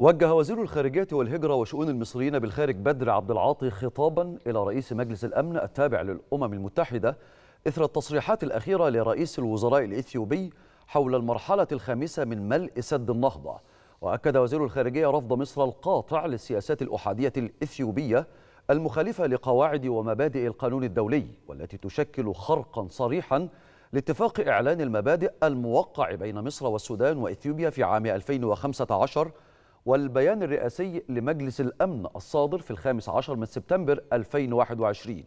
وجه وزير الخارجية والهجرة وشؤون المصريين بالخارج بدر عبد العاطي خطابا إلى رئيس مجلس الأمن التابع للأمم المتحدة إثر التصريحات الأخيرة لرئيس الوزراء الإثيوبي حول المرحلة الخامسة من ملء سد النهضة وأكد وزير الخارجية رفض مصر القاطع للسياسات الأحادية الإثيوبية المخالفة لقواعد ومبادئ القانون الدولي والتي تشكل خرقا صريحا لاتفاق إعلان المبادئ الموقع بين مصر والسودان وإثيوبيا في عام 2015 والبيان الرئاسي لمجلس الأمن الصادر في الخامس عشر من سبتمبر 2021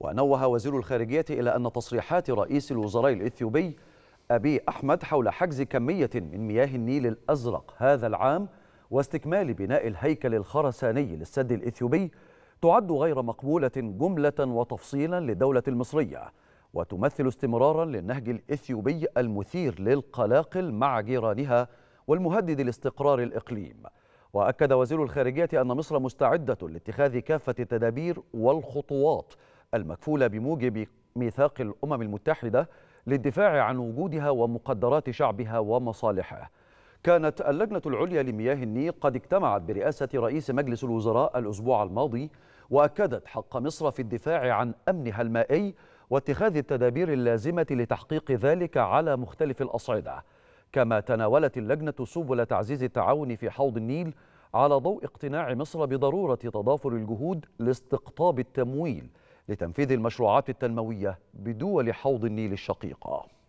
ونوه وزير الخارجية إلى أن تصريحات رئيس الوزراء الإثيوبي أبي أحمد حول حجز كمية من مياه النيل الأزرق هذا العام واستكمال بناء الهيكل الخرساني للسد الإثيوبي تعد غير مقبولة جملة وتفصيلا للدولة المصرية وتمثل استمرارا للنهج الإثيوبي المثير للقلاقل مع جيرانها والمهدد لاستقرار الإقليم وأكد وزير الخارجية أن مصر مستعدة لاتخاذ كافة التدابير والخطوات المكفولة بموجب ميثاق الأمم المتحدة للدفاع عن وجودها ومقدرات شعبها ومصالحه كانت اللجنة العليا لمياه النيل قد اجتمعت برئاسة رئيس مجلس الوزراء الأسبوع الماضي وأكدت حق مصر في الدفاع عن أمنها المائي واتخاذ التدابير اللازمة لتحقيق ذلك على مختلف الأصعدة كما تناولت اللجنة سبل تعزيز التعاون في حوض النيل على ضوء اقتناع مصر بضرورة تضافر الجهود لاستقطاب التمويل لتنفيذ المشروعات التنموية بدول حوض النيل الشقيقة